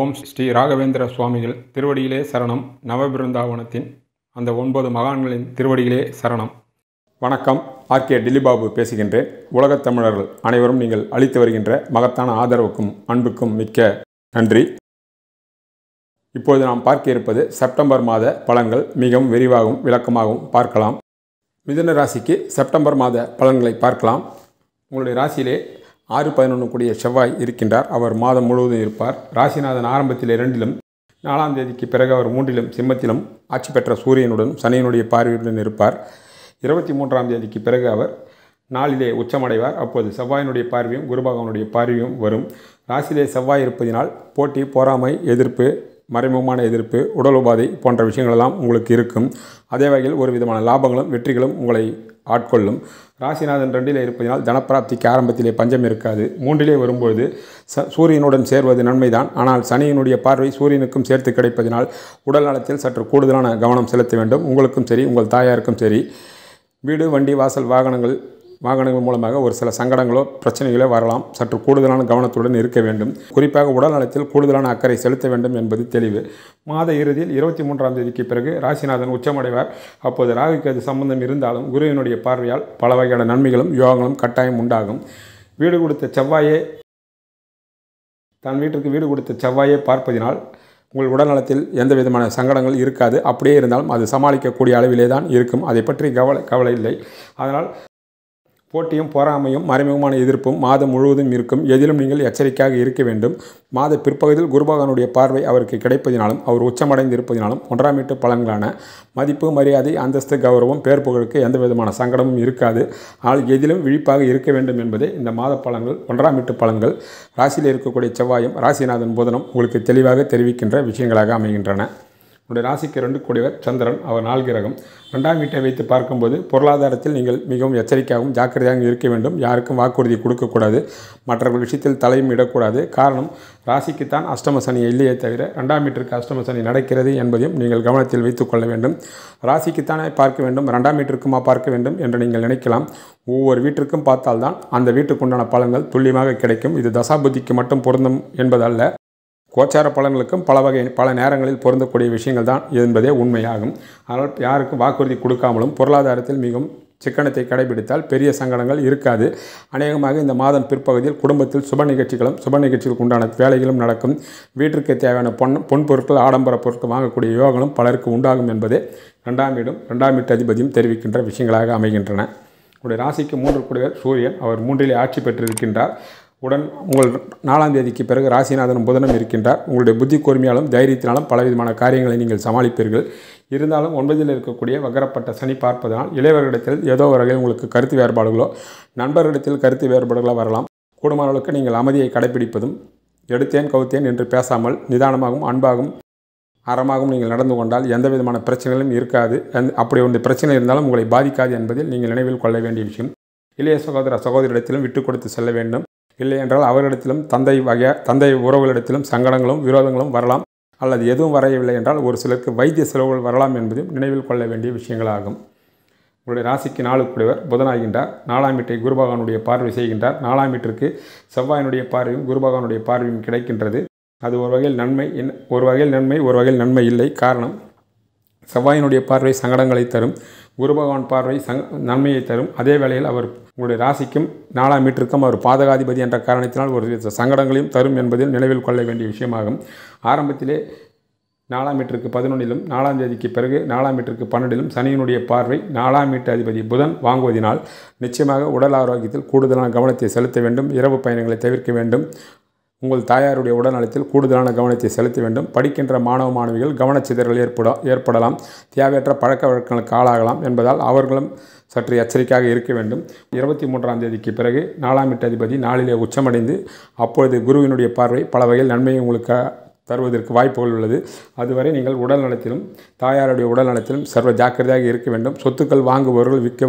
ஓம் ஸ்ரீ ராகவேந்திர சுவாமிகள் திருவடியிலே சரணம் நவபிருந்தாவனத்தின் அந்த ஒன்பது மகான்களின் திருவடியிலே சரணம் வணக்கம் ஆர்கே டில்லிபாபு பேசுகின்றேன் உலகத் தமிழர்கள் அனைவரும் நீங்கள் அளித்து வருகின்ற மகத்தான ஆதரவுக்கும் அன்புக்கும் மிக்க நன்றி இப்போது நாம் பார்க்க இருப்பது செப்டம்பர் மாத பலன்கள் மிகவும் விரிவாகவும் விளக்கமாகவும் பார்க்கலாம் மிதுன ராசிக்கு செப்டம்பர் மாத பலன்களை பார்க்கலாம் உங்களுடைய ராசியிலே ஆறு பதினொன்று கூடிய செவ்வாய் இருக்கின்றார் அவர் மாதம் முழுவதும் இருப்பார் ராசிநாதன் ஆரம்பத்தில் இரண்டிலும் நாலாம் தேதிக்கு பிறகு அவர் மூன்றிலும் சிம்மத்திலும் ஆட்சி பெற்ற சூரியனுடன் சனியினுடைய பார்வையுடன் இருப்பார் இருபத்தி மூன்றாம் தேதிக்கு பிறகு அவர் நாளிலே உச்சமடைவார் அப்போது செவ்வாயினுடைய பார்வையும் குருபகவனுடைய பார்வையும் வரும் ராசியிலே செவ்வாய் இருப்பதினால் போட்டி பொறாமை எதிர்ப்பு மறைமுகமான எதிர்ப்பு உடல் உபாதை போன்ற விஷயங்களெல்லாம் உங்களுக்கு இருக்கும் அதே வகையில் ஒரு விதமான லாபங்களும் வெற்றிகளும் உங்களை ஆட்கொள்ளும் ராசிநாதன் ரெண்டிலே இருப்பதனால் தனப்பிராப்திக்கு ஆரம்பத்திலே பஞ்சம் இருக்காது மூன்றிலே வரும்பொழுது ச சூரியனுடன் சேர்வது நன்மைதான் ஆனால் சனியினுடைய பார்வை சூரியனுக்கும் சேர்த்து கிடைப்பதனால் உடல் நலத்தில் சற்று கூடுதலான கவனம் செலுத்த வேண்டும் உங்களுக்கும் சரி உங்கள் தாயாருக்கும் சரி வீடு வண்டி வாசல் வாகனங்கள் வாகனங்கள் மூலமாக ஒரு சில சங்கடங்களோ பிரச்சனைகளோ வரலாம் சற்று கூடுதலான கவனத்துடன் இருக்க வேண்டும் குறிப்பாக உடல் நலத்தில் கூடுதலான அக்கறை செலுத்த வேண்டும் என்பது தெளிவு மாத இறுதியில் இருபத்தி மூன்றாம் தேதிக்கு பிறகு ராசிநாதன் உச்சமடைவார் அப்போது ராகுக்கு அது சம்பந்தம் இருந்தாலும் குருவினுடைய பார்வையால் பல வகையான நன்மைகளும் யோகங்களும் கட்டாயம் உண்டாகும் வீடு கொடுத்த செவ்வாயே தன் வீட்டிற்கு வீடு கொடுத்த செவ்வாயை பார்ப்பதினால் உங்கள் உடல்நலத்தில் எந்த விதமான சங்கடங்கள் இருக்காது அப்படியே இருந்தாலும் அது சமாளிக்கக்கூடிய அளவிலே தான் இருக்கும் அதை பற்றி கவலை கவலை இல்லை அதனால் போட்டியும் பொறாமையும் மறைமுகமான எதிர்ப்பும் மாதம் முழுவதும் இருக்கும் எதிலும் நீங்கள் எச்சரிக்கையாக இருக்க வேண்டும் மாத பிற்பகுதியில் குருபகவானுடைய பார்வை அவருக்கு கிடைப்பதினாலும் அவர் உச்சமடைந்து இருப்பதினாலும் ஒன்றாம் வீட்டு பலன்களான மதிப்பு மரியாதை அந்தஸ்து கௌரவம் பேர் புகழுக்கு எந்த விதமான சங்கடமும் இருக்காது ஆனால் எதிலும் விழிப்பாக இருக்க வேண்டும் என்பதே இந்த மாத பலன்கள் ஒன்றாம் வீட்டு பலன்கள் ராசியில் இருக்கக்கூடிய செவ்வாயும் ராசிநாதன் போதனம் உங்களுக்கு தெளிவாக தெரிவிக்கின்ற விஷயங்களாக அமைகின்றன உங்களுடைய ராசிக்கு ரெண்டு கூடியவர் சந்திரன் அவர் நாள் கிரகம் ரெண்டாம் வீட்டை வைத்து பார்க்கும்போது பொருளாதாரத்தில் நீங்கள் மிகவும் எச்சரிக்கையாகவும் ஜாக்கிரதையாகவும் இருக்க வேண்டும் யாருக்கும் வாக்குறுதி கொடுக்கக்கூடாது மற்றவர்கள் விஷயத்தில் தலையும் இடக்கூடாது காரணம் ராசிக்குத்தான் அஷ்டம சனி இல்லையே தவிர ரெண்டாம் வீட்டிற்கு அஷ்டம சனி நடக்கிறது என்பதையும் நீங்கள் கவனத்தில் வைத்துக்கொள்ள வேண்டும் ராசிக்குத்தானே பார்க்க வேண்டும் ரெண்டாம் வீட்டிற்குமா பார்க்க வேண்டும் என்று நீங்கள் நினைக்கலாம் ஒவ்வொரு வீட்டிற்கும் பார்த்தால்தான் அந்த வீட்டுக்குண்டான பலங்கள் துல்லியமாக கிடைக்கும் இது தசாபுத்திக்கு மட்டும் பொருந்தும் என்பதல்ல கோச்சார பலன்களுக்கும் பல வகை பல நேரங்களில் பொருந்தக்கூடிய விஷயங்கள் தான் என்பதே உண்மையாகும் ஆனால் யாருக்கும் வாக்குறுதி கொடுக்காமலும் பொருளாதாரத்தில் மிகவும் சிக்கனத்தை கடைபிடித்தால் பெரிய சங்கடங்கள் இருக்காது அநேகமாக இந்த மாதம் பிற்பகுதியில் குடும்பத்தில் சுப நிகழ்ச்சிகளும் சுப நிகழ்ச்சிகளுக்கு உண்டான வேலைகளும் நடக்கும் வீட்டிற்கு தேவையான பொன் பொன் பொருட்கள் ஆடம்பர பொருட்கள் வாங்கக்கூடிய யோகங்களும் பலருக்கு உண்டாகும் என்பதே ரெண்டாம் வீடும் ரெண்டாம் வீட்டு அதிபதியும் தெரிவிக்கின்ற விஷயங்களாக அமைகின்றன உடைய ராசிக்கு மூன்று கூடிய சூரியன் அவர் மூன்றிலே ஆட்சி பெற்றிருக்கின்றார் உடன் உங்கள் நாலாம் தேதிக்கு பிறகு ராசிநாதனும் புதனும் இருக்கின்றார் உங்களுடைய புத்தி கூர்மையாலும் தைரியத்தினாலும் பலவிதமான காரியங்களை நீங்கள் சமாளிப்பீர்கள் இருந்தாலும் ஒன்பதில் இருக்கக்கூடிய வகரப்பட்ட சனி பார்ப்பதனால் இளையவர்களிடத்தில் ஏதோ ஒரு வகையில் உங்களுக்கு கருத்து வேறுபாடுகளோ நண்பர்களிடத்தில் கருத்து வேறுபாடுகளோ வரலாம் கூடுமான அளவுக்கு நீங்கள் அமைதியை கடைபிடிப்பதும் எடுத்தேன் கவுத்தேன் என்று பேசாமல் நிதானமாகவும் அன்பாகவும் அறமாகவும் நீங்கள் நடந்து கொண்டால் எந்த விதமான பிரச்சனைகளும் இருக்காது அப்படி ஒன்று பிரச்சனை இருந்தாலும் உங்களை பாதிக்காது என்பதில் நீங்கள் நினைவில் கொள்ள வேண்டிய விஷயம் இளைய சகோதர சகோதரிடத்திலும் விட்டு கொடுத்து செல்ல வேண்டும் இல்லை என்றால் அவரிடத்திலும் தந்தை வகைய தந்தை உறவுகளிடத்திலும் சங்கடங்களும் விரோதங்களும் வரலாம் அல்லது எதுவும் வரையவில்லை என்றால் ஒரு சிலருக்கு வைத்திய செலவுகள் வரலாம் என்பதையும் நினைவில் கொள்ள வேண்டிய விஷயங்களாகும் உங்களுடைய ராசிக்கு நாளுக்குடையவர் புதனாகின்றார் நாலாம் வீட்டை குருபகவானுடைய பார்வை செய்கின்றார் நாலாம் வீட்டிற்கு செவ்வாயினுடைய பார்வையும் குருபகவானுடைய பார்வையும் கிடைக்கின்றது அது ஒரு வகையில் நன்மை ஒரு வகையில் நன்மை ஒரு வகையில் நன்மை இல்லை காரணம் செவ்வாயினுடைய பார்வை சங்கடங்களை தரும் குரு பகவான் பார்வை சங் நன்மையை தரும் அதே வேளையில் அவர் உங்களுடைய ராசிக்கும் நாலாம் மீட்டருக்கும் அவர் பாதகாதிபதி என்ற காரணத்தினால் ஒரு சங்கடங்களையும் தரும் என்பதில் நினைவில் கொள்ள வேண்டிய விஷயமாகும் ஆரம்பத்திலே நாலாம் மீட்டருக்கு பதினொன்றிலும் நாலாம் தேதிக்கு பிறகு நாலாம் மீட்டருக்கு பன்னெண்டிலும் சனியினுடைய பார்வை நாலாம் மீட்டர் அதிபதி புதன் வாங்குவதினால் நிச்சயமாக உடல் ஆரோக்கியத்தில் கூடுதலான கவனத்தை செலுத்த வேண்டும் இரவு பயணங்களை தவிர்க்க வேண்டும் உங்கள் தாயாருடைய உடல்நலத்தில் கூடுதலான கவனத்தை செலுத்த வேண்டும் படிக்கின்ற மாணவ மாணவிகள் கவனச்சிதறல் ஏற்பட ஏற்படலாம் தேவையற்ற பழக்க வழக்கங்களுக்கு ஆளாகலாம் என்பதால் அவர்களும் சற்று எச்சரிக்கையாக இருக்க வேண்டும் இருபத்தி மூன்றாம் தேதிக்கு பிறகு நாலாம் எட்டதிபதி நாளிலே உச்சமடைந்து அப்பொழுது குருவினுடைய பார்வை பல வகையில் நன்மையை உங்களுக்கு தருவதற்கு வாய்ப்புகள் உள்ளது அதுவரை நீங்கள் உடல் நலத்திலும் தாயாருடைய உடல் நலத்திலும் சர்வ ஜாக்கிரதையாக இருக்க வேண்டும் சொத்துக்கள் வாங்குபவர்கள் விற்க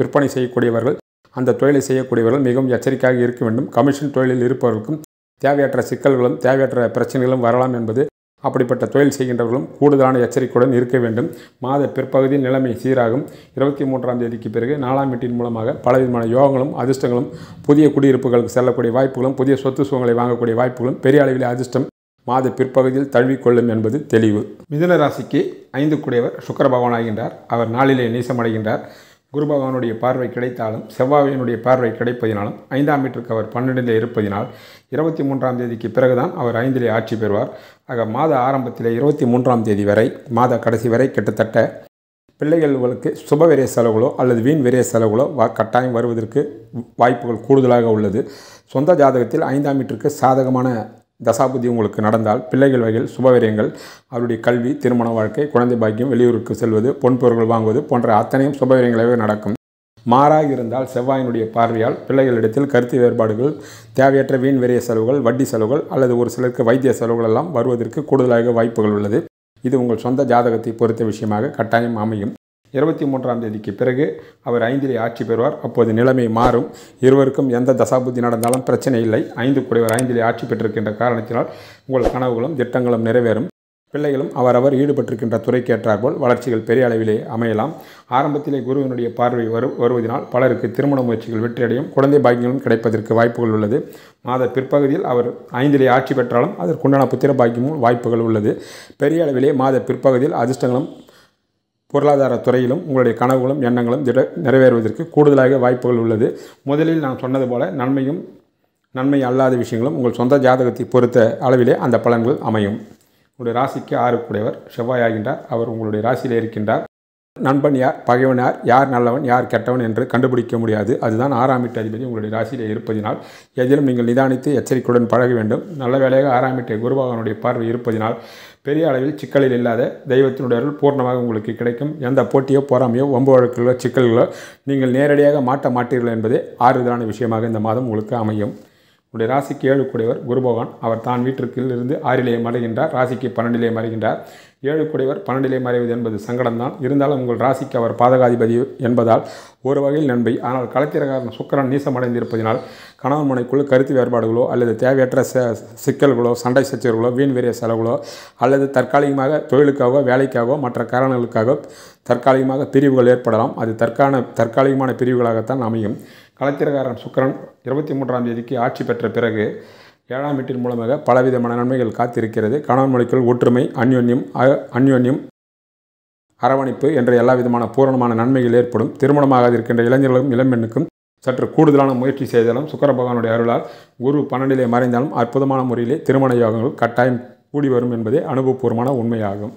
விற்பனை செய்யக்கூடியவர்கள் அந்த தொழிலை செய்யக்கூடியவர்கள் மிகவும் எச்சரிக்கையாக இருக்க வேண்டும் கமிஷன் தொழிலில் இருப்பவர்களுக்கும் தேவையற்ற சிக்கல்களும் தேவையற்ற பிரச்சனைகளும் வரலாம் என்பது அப்படிப்பட்ட தொழில் செய்கின்றவர்களும் கூடுதலான எச்சரிக்கையுடன் இருக்க வேண்டும் மாத பிற்பகுதி நிலைமை சீராகும் இருபத்தி மூன்றாம் தேதிக்கு பிறகு நாலாம் வீட்டின் மூலமாக பலவிதமான யோகங்களும் அதிர்ஷ்டங்களும் புதிய குடியிருப்புகளுக்கு செல்லக்கூடிய வாய்ப்புகளும் புதிய சொத்து சுகங்களை வாங்கக்கூடிய வாய்ப்புகளும் பெரிய அளவில் அதிர்ஷ்டம் மாத பிற்பகுதியில் தழுவிக்கொள்ளும் என்பது தெளிவு மிதுன ராசிக்கு ஐந்து கூடியவர் சுக்கர பகவான் ஆகின்றார் அவர் நாளிலே நீசமடைகின்றார் குரு பகவானுடைய பார்வை கிடைத்தாலும் செவ்வாயினுடைய பார்வை கிடைப்பதினாலும் ஐந்தாம் வீட்டிற்கு அவர் பன்னெண்டிலே இருப்பதினால் இருபத்தி மூன்றாம் தேதிக்கு பிறகுதான் அவர் ஐந்திலே ஆட்சி பெறுவார் ஆக மாத ஆரம்பத்தில் இருபத்தி மூன்றாம் தேதி வரை மாத கடைசி வரை கிட்டத்தட்ட பிள்ளைகள் உங்களுக்கு சுப விரைய செலவுகளோ அல்லது வீண் விரைய செலவுகளோ வா கட்டாயம் வருவதற்கு வாய்ப்புகள் கூடுதலாக உள்ளது சொந்த ஜாதகத்தில் ஐந்தாம் வீட்டிற்கு சாதகமான தசாபுதி உங்களுக்கு நடந்தால் பிள்ளைகள் வகையில் சுபவிரியங்கள் அவருடைய கல்வி திருமண வாழ்க்கை குழந்தை பாக்கியம் வெளியூருக்கு செல்வது பொன் வாங்குவது போன்ற அத்தனையும் சுபவிரியங்களாகவே நடக்கும் மாறாக இருந்தால் செவ்வாயினுடைய பார்வையால் பிள்ளைகளிடத்தில் கருத்து வேறுபாடுகள் தேவையற்ற வீண் விரைய செலவுகள் வட்டி செலவுகள் அல்லது ஒரு சிலருக்கு வைத்திய செலவுகள் எல்லாம் வருவதற்கு கூடுதலாக வாய்ப்புகள் உள்ளது இது உங்கள் சொந்த ஜாதகத்தை பொறுத்த விஷயமாக கட்டாயம் அமையும் இருபத்தி மூன்றாம் தேதிக்கு பிறகு அவர் ஐந்திலே ஆட்சி பெறுவார் அப்போது நிலைமை மாறும் இருவருக்கும் எந்த தசாபுத்தி நடந்தாலும் பிரச்சனை இல்லை ஐந்து குடைவர் ஐந்திலே ஆட்சி பெற்றிருக்கின்ற காரணத்தினால் உங்கள் கனவுகளும் திட்டங்களும் நிறைவேறும் பிள்ளைகளும் அவரவர் ஈடுபட்டிருக்கின்ற துறைக்கு ஏற்றாற்போல் வளர்ச்சிகள் பெரிய அளவிலே அமையலாம் ஆரம்பத்திலே குருவினுடைய பார்வை வரு வருவதனால் பலருக்கு திருமண முயற்சிகள் வெற்றியடையும் குழந்தை பாக்கியங்களும் கிடைப்பதற்கு வாய்ப்புகள் உள்ளது மாத பிற்பகுதியில் அவர் ஐந்திலே ஆட்சி பெற்றாலும் அதற்குண்டான புத்திர பாக்கியமும் வாய்ப்புகள் உள்ளது பெரிய அளவிலே மாத பிற்பகுதியில் அதிர்ஷ்டங்களும் பொருளாதார துறையிலும் உங்களுடைய கனவுகளும் எண்ணங்களும் திட நிறைவேறுவதற்கு கூடுதலாக வாய்ப்புகள் உள்ளது முதலில் நான் சொன்னது போல நன்மையும் நன்மை அல்லாத விஷயங்களும் உங்கள் சொந்த ஜாதகத்தை பொறுத்த அளவிலே அந்த பலன்கள் அமையும் உங்களுடைய ராசிக்கு ஆறுக்குடையவர் செவ்வாய் ஆகின்றார் அவர் உங்களுடைய ராசியில் இருக்கின்றார் நண்பன் யார் பகைவன் யார் யார் நல்லவன் யார் கெட்டவன் என்று கண்டுபிடிக்க முடியாது அதுதான் ஆறாம் வீட்டு அதிபதி உங்களுடைய ராசியில் இருப்பதினால் எதிலும் நீங்கள் நிதானித்து எச்சரிக்கையுடன் பழக வேண்டும் நல்ல வேலையாக ஆறாம் வீட்டை குருபகவனுடைய பார்வை இருப்பதினால் பெரிய அளவில் சிக்கலில் இல்லாத தெய்வத்தினுடைய அருள் பூர்ணமாக உங்களுக்கு கிடைக்கும் எந்த போட்டியோ பொறாமையோ ஒம்பு வழக்குகளோ சிக்கல்களோ நீங்கள் நேரடியாக மாட்ட மாட்டீர்கள் என்பதே ஆறுதலான விஷயமாக இந்த மாதம் உங்களுக்கு அமையும் உடைய ராசிக்கு ஏழு கூடியவர் குரு பகவான் அவர் தான் வீட்டிற்கு இருந்து ஆறிலேயே மறைகின்றார் ராசிக்கு பன்னெண்டிலேயே மறைகின்றார் ஏழு குடைவர் பன்னெண்டிலே மறைவது என்பது சங்கடம்தான் இருந்தாலும் உங்கள் ராசிக்கு அவர் பாதகாதிபதி என்பதால் ஒரு வகையில் நன்மை ஆனால் களத்திரகாரன் சுக்கரன் நீசமடைந்திருப்பதினால் கணவன் மனைக்குள் கருத்து வேறுபாடுகளோ அல்லது தேவையற்ற ச சிக்கல்களோ சண்டை சச்சரவுகளோ வீண் வீரிய செலவுகளோ அல்லது தற்காலிகமாக தொழிலுக்காகவோ வேலைக்காகவோ மற்ற காரணங்களுக்காக தற்காலிகமாக பிரிவுகள் ஏற்படலாம் அது தற்கான தற்காலிகமான பிரிவுகளாகத்தான் அமையும் களத்திரகாரன் சுக்கரன் இருபத்தி மூன்றாம் தேதிக்கு ஆட்சி பெற்ற பிறகு ஏழாம் வீட்டின் மூலமாக பலவிதமான நன்மைகள் காத்திருக்கிறது கணவன் மொழிக்குள் ஒற்றுமை அந்யோன்யம் அந்யோன்யம் அரவணைப்பு என்ற எல்லா விதமான பூரணமான நன்மைகள் ஏற்படும் திருமணமாக இருக்கின்ற இளைஞர்களும் இளம்பெண்ணுக்கும் சற்று கூடுதலான முயற்சி செய்தாலும் சுக்கர பகவானுடைய அருளால் குரு பன்னெண்டிலே மறைந்தாலும் அற்புதமான முறையிலே திருமண யோகங்கள் கட்டாயம் கூடி வரும் என்பதே அனுபவபூர்வமான உண்மையாகும்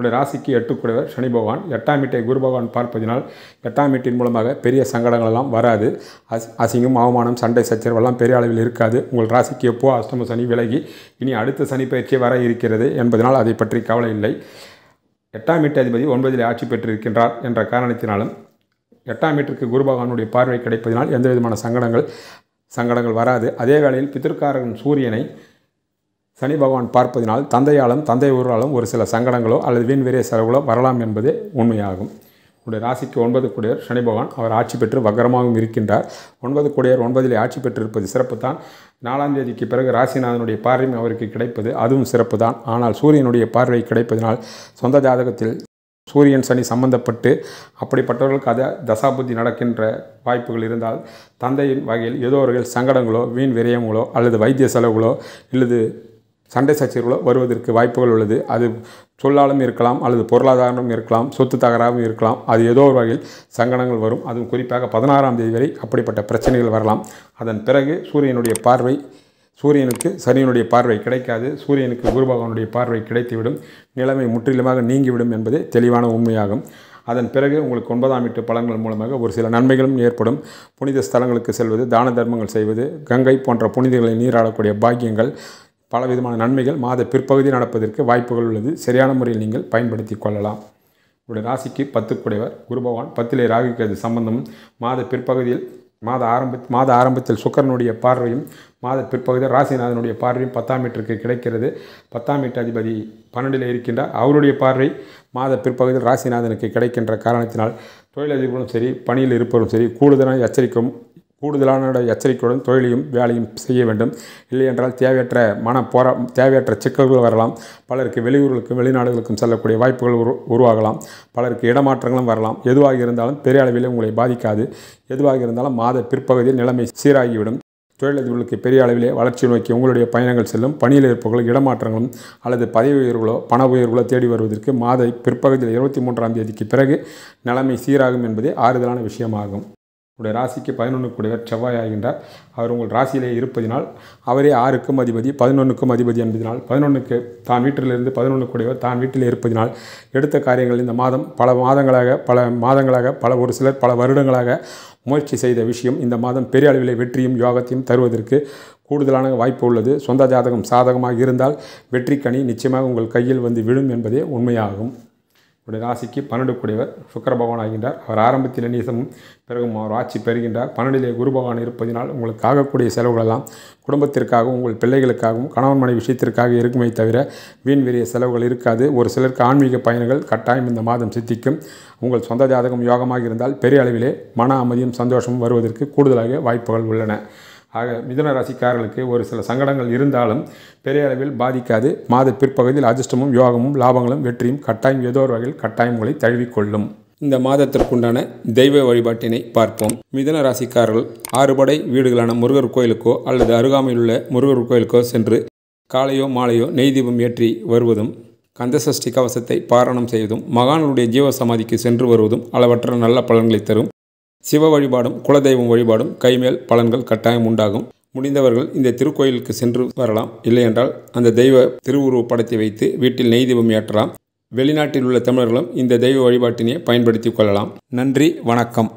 உங்களுடைய ராசிக்கு எட்டுக்குடவர் சனி பகவான் எட்டாம் வீட்டை குரு பகவான் பார்ப்பதினால் எட்டாம் வீட்டின் மூலமாக பெரிய சங்கடங்கள் எல்லாம் வராது அஸ் அசிங்கம் அவமானம் சண்டை சச்சரவெல்லாம் பெரிய அளவில் இருக்காது உங்கள் ராசிக்கு எப்போ அஷ்டம சனி விலகி இனி அடுத்த சனி பயிற்சி வர இருக்கிறது என்பதனால் அதை பற்றி கவலை இல்லை எட்டாம் வீட்டு அதிபதி ஒன்பதில் ஆட்சி பெற்றிருக்கின்றார் என்ற காரணத்தினாலும் எட்டாம் வீட்டிற்கு குரு பகவானுடைய பார்வை கிடைப்பதனால் எந்த விதமான சங்கடங்கள் சங்கடங்கள் வராது அதே வேளையில் பித்திருக்காரன் சூரியனை சனி பகவான் பார்ப்பதினால் தந்தையாலும் தந்தை ஊராலும் ஒரு சில சங்கடங்களோ அல்லது வீண் வீரிய செலவுகளோ வரலாம் என்பதே உண்மையாகும் உடைய ராசிக்கு ஒன்பது கொடியர் சனி பகவான் அவர் ஆட்சி பெற்று வக்கரமாகவும் இருக்கின்றார் ஒன்பது கொடியர் ஒன்பதில் ஆட்சி பெற்று இருப்பது சிறப்பு தான் நாலாம் தேதிக்கு பிறகு ராசிநாதனுடைய பார்வையும் அவருக்கு கிடைப்பது அதுவும் சிறப்பு தான் ஆனால் சூரியனுடைய பார்வை கிடைப்பதனால் சொந்த ஜாதகத்தில் சூரியன் சனி சம்பந்தப்பட்டு அப்படிப்பட்டவர்களுக்கு அதை தசாபுத்தி நடக்கின்ற வாய்ப்புகள் இருந்தால் தந்தையின் வகையில் ஏதோ ஒரு சங்கடங்களோ வீண் விரயங்களோ அல்லது வைத்திய செலவுகளோ அல்லது சண்டை சச்சரவுகளோ வருவதற்கு வாய்ப்புகள் உள்ளது அது சொல்லாலும் இருக்கலாம் அல்லது பொருளாதாரம் இருக்கலாம் சொத்து தகராகவும் இருக்கலாம் அது ஏதோ ஒரு வகையில் சங்கடங்கள் வரும் அதுவும் குறிப்பாக பதினாறாம் தேதி வரை அப்படிப்பட்ட பிரச்சனைகள் வரலாம் அதன் பிறகு சூரியனுடைய பார்வை சூரியனுக்கு சனியனுடைய பார்வை கிடைக்காது சூரியனுக்கு குரு பகவானுடைய பார்வை கிடைத்துவிடும் நிலைமை முற்றிலுமாக நீங்கிவிடும் என்பது தெளிவான உண்மையாகும் அதன் பிறகு உங்களுக்கு ஒன்பதாம் வீட்டு பழங்கள் மூலமாக ஒரு சில நன்மைகளும் ஏற்படும் புனித ஸ்தலங்களுக்கு செல்வது தான தர்மங்கள் செய்வது கங்கை போன்ற புனிதர்களை நீராடக்கூடிய பாக்கியங்கள் பலவிதமான நன்மைகள் மாத பிற்பகுதி நடப்பதற்கு வாய்ப்புகள் உள்ளது சரியான முறையில் நீங்கள் பயன்படுத்தி கொள்ளலாம் உங்களுடைய ராசிக்கு பத்துக்குடையவர் குரு பகவான் பத்திலே ராகுக்கிறது சம்பந்தம் மாத பிற்பகுதியில் மாத ஆரம்ப மாத ஆரம்பத்தில் சுக்கரனுடைய பார்வையும் மாத பிற்பகுதியில் ராசிநாதனுடைய பார்வையும் பத்தாம் வீட்டிற்கு கிடைக்கிறது பத்தாம் வீட்டு அதிபதி பன்னெண்டில் இருக்கின்றார் அவருடைய பார்வை மாத பிற்பகுதியில் ராசிநாதனுக்கு கிடைக்கின்ற காரணத்தினால் தொழிலதிபர்களும் சரி பணியில் இருப்பவரும் சரி கூடுதலாக எச்சரிக்கும் கூடுதலான எச்சரிக்கையுடன் தொழிலையும் வேலையும் செய்ய வேண்டும் இல்லை என்றால் தேவையற்ற மன போரா தேவையற்ற சிக்கல்கள் வரலாம் பலருக்கு வெளியூர்களுக்கும் வெளிநாடுகளுக்கும் செல்லக்கூடிய வாய்ப்புகள் உரு உருவாகலாம் பலருக்கு இடமாற்றங்களும் வரலாம் எதுவாக இருந்தாலும் பெரிய அளவில் உங்களை பாதிக்காது எதுவாக இருந்தாலும் மாத பிற்பகுதியில் நிலைமை சீராகிவிடும் தொழிலதிபர்களுக்கு பெரிய அளவிலே வளர்ச்சி நோக்கி உங்களுடைய பயணங்கள் செல்லும் பணியில் இருப்பவர்கள் இடமாற்றங்களும் அல்லது பதவி உயர்வுகளோ பண உயர்வுகளோ தேடி வருவதற்கு மாத பிற்பகுதியில் இருபத்தி மூன்றாம் தேதிக்கு பிறகு நிலைமை சீராகும் என்பதே ஆறுதலான விஷயமாகும் உங்களுடைய ராசிக்கு பதினொன்று செவ்வாய் ஆகின்றார் அவர் உங்கள் ராசியிலே இருப்பதினால் அவரே ஆறுக்கும் அதிபதி பதினொன்றுக்கும் அதிபதி என்பதினால் பதினொன்றுக்கு தான் வீட்டிலிருந்து பதினொன்றுக்குடையவர் தான் வீட்டிலே இருப்பதினால் எடுத்த காரியங்கள் இந்த மாதம் பல மாதங்களாக பல மாதங்களாக பல ஒரு சிலர் பல வருடங்களாக முயற்சி செய்த விஷயம் இந்த மாதம் பெரிய அளவில் வெற்றியும் யோகத்தையும் தருவதற்கு கூடுதலான வாய்ப்பு உள்ளது சொந்த ஜாதகம் சாதகமாக இருந்தால் வெற்றிக்கணி நிச்சயமாக உங்கள் கையில் வந்து விழும் என்பதே உண்மையாகும் உடைய ராசிக்கு பன்னெண்டு கூடியவர் சுக்கர பகவான் ஆகின்றார் அவர் ஆரம்பத்தில் நீசமும் பிறகும் அவர் ஆட்சி பெறுகின்றார் பன்னெண்டிலே குரு பகவான் இருப்பதினால் உங்களுக்கு ஆகக்கூடிய செலவுகளெல்லாம் குடும்பத்திற்காகவும் உங்கள் பிள்ளைகளுக்காகவும் கணவன் மனைவி விஷயத்திற்காக இருக்குமே தவிர வீண் வெறிய செலவுகள் இருக்காது ஒரு சிலருக்கு ஆன்மீக பயணங்கள் கட்டாயம் இந்த மாதம் சித்திக்கும் உங்கள் சொந்த ஜாதகம் யோகமாக இருந்தால் பெரிய அளவிலே மன அமைதியும் சந்தோஷமும் வருவதற்கு கூடுதலாக வாய்ப்புகள் உள்ளன ஆக மிதன ராசிக்காரர்களுக்கு ஒரு சில சங்கடங்கள் இருந்தாலும் பெரிய அளவில் பாதிக்காது மாத பிற்பகுதியில் அதிர்ஷ்டமும் யோகமும் லாபங்களும் வெற்றியும் கட்டாயம் ஏதோ ஒரு வகையில் கட்டாயம் உங்களை தழுவிக்கொள்ளும் இந்த மாதத்திற்குண்டான தெய்வ வழிபாட்டினை பார்ப்போம் மிதன ராசிக்காரர்கள் ஆறுபடை வீடுகளான முருகர் கோயிலுக்கோ அல்லது அருகாமையிலுள்ள முருகர் கோயிலுக்கோ சென்று காலையோ மாலையோ நெய் தீபம் ஏற்றி வருவதும் கந்தசஷ்டி கவசத்தை பாரணம் செய்வதும் மகானுடைய ஜீவ சமாதிக்கு சென்று வருவதும் அளவற்ற நல்ல பலன்களை தரும் சிவ வழிபாடும் குலதெய்வம் வழிபாடும் கைமேல் பலன்கள் கட்டாயம் உண்டாகும் முடிந்தவர்கள் இந்த திருக்கோயிலுக்கு சென்று வரலாம் இல்லையென்றால் அந்த தெய்வ திருவுருவப் படத்தை வைத்து வீட்டில் நெய் தீபம் ஏற்றலாம் வெளிநாட்டில் உள்ள தமிழர்களும் இந்த தெய்வ வழிபாட்டினை பயன்படுத்தி கொள்ளலாம் நன்றி வணக்கம்